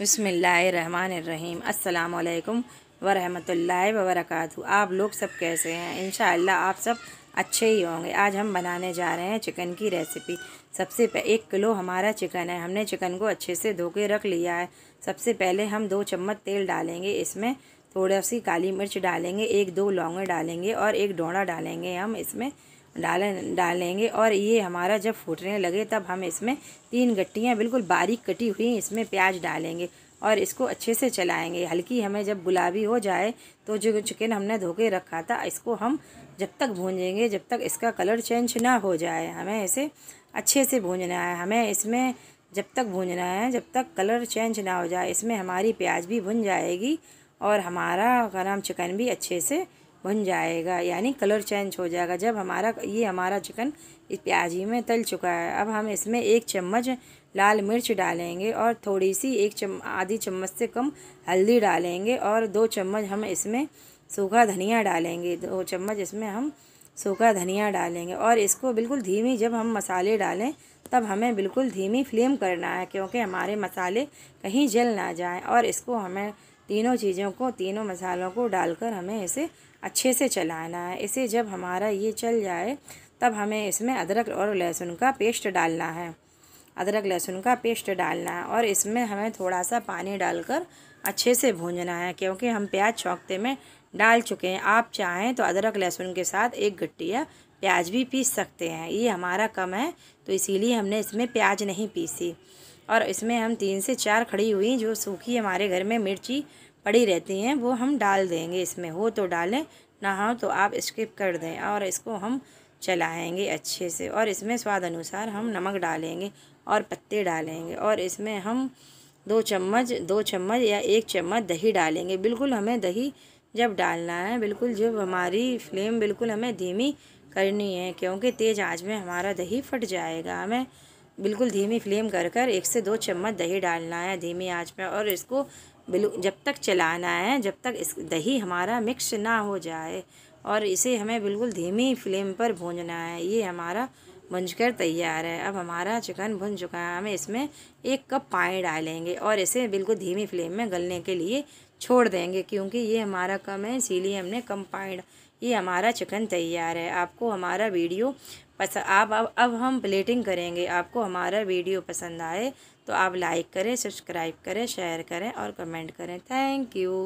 बसमीम अल्लाम वरहमतुल्लाह वबरक आप लोग सब कैसे हैं इन आप सब अच्छे ही होंगे आज हम बनाने जा रहे हैं चिकन की रेसिपी सबसे पह एक किलो हमारा चिकन है हमने चिकन को अच्छे से धो के रख लिया है सबसे पहले हम दो चम्मच तेल डालेंगे इसमें थोड़ा सी काली मिर्च डालेंगे एक दो लौंगे डालेंगे और एक डोड़ा डालेंगे हम इसमें डालें डालेंगे और ये हमारा जब फूटने लगे तब हम इसमें तीन गट्टियाँ बिल्कुल बारीक कटी हुई इसमें प्याज डालेंगे और इसको अच्छे से चलाएंगे हल्की हमें जब गुलाबी हो जाए तो जो चिकन हमने धो के रखा था इसको हम जब तक भूंजेंगे जब तक इसका कलर चेंज ना हो जाए हमें इसे अच्छे से भूंजना है हमें इसमें जब तक भूंजना है जब तक कलर चेंज ना हो जाए इसमें हमारी प्याज भी भुन जाएगी और हमारा गरम चिकन भी अच्छे से भुन जाएगा यानी कलर चेंज हो जाएगा जब हमारा ये हमारा चिकन इस प्याज ही में तल चुका है अब हम इसमें एक चम्मच लाल मिर्च डालेंगे और थोड़ी सी एक चम आधी चम्मच से कम हल्दी डालेंगे और दो चम्मच हम इसमें सूखा धनिया डालेंगे दो चम्मच इसमें हम सूखा धनिया डालेंगे और इसको बिल्कुल धीमी जब हम मसाले डालें तब हमें बिल्कुल धीमी फ्लेम करना है क्योंकि हमारे मसाले कहीं जल ना जाएँ और इसको हमें तीनों चीज़ों को तीनों मसालों को डालकर हमें इसे अच्छे से चलाना है इसे जब हमारा ये चल जाए तब हमें इसमें अदरक और लहसुन का पेस्ट डालना है अदरक लहसुन का पेस्ट डालना है और इसमें हमें थोड़ा सा पानी डालकर अच्छे से भूंजना है क्योंकि हम प्याज छौंकते में डाल चुके हैं आप चाहें तो अदरक लहसुन के साथ एक गट्टिया प्याज भी पीस सकते हैं ये हमारा कम है तो इसीलिए हमने इसमें प्याज नहीं पीसी और इसमें हम तीन से चार खड़ी हुई जो सूखी हमारे घर में मिर्ची पड़ी रहती हैं वो हम डाल देंगे इसमें हो तो डालें ना हो तो आप स्किप कर दें और इसको हम चलाएंगे अच्छे से और इसमें स्वाद अनुसार हम नमक डालेंगे और पत्ते डालेंगे और इसमें हम दो चम्मच दो चम्मच या एक चम्मच दही डालेंगे बिल्कुल हमें दही जब डालना है बिल्कुल जब हमारी फ्लेम बिल्कुल हमें धीमी करनी है क्योंकि तेज़ आँच में हमारा दही फट जाएगा हमें बिल्कुल धीमी फ्लेम कर कर एक से दो चम्मच दही डालना है धीमी आंच पर और इसको बिलु जब तक चलाना है जब तक इस दही हमारा मिक्स ना हो जाए और इसे हमें बिल्कुल धीमी फ्लेम पर भूनना है ये हमारा भुंज कर तैयार है अब हमारा चिकन भुन चुका है हमें इसमें एक कप पानी डालेंगे और इसे बिल्कुल धीमी फ्लेम में गलने के लिए छोड़ देंगे क्योंकि ये हमारा कम है इसीलिए हमने कम पानी ये हमारा चिकन तैयार है आपको हमारा वीडियो पसंद आप अब अब हम प्लेटिंग करेंगे आपको हमारा वीडियो पसंद आए तो आप लाइक करें सब्सक्राइब करें शेयर करें और कमेंट करें थैंक यू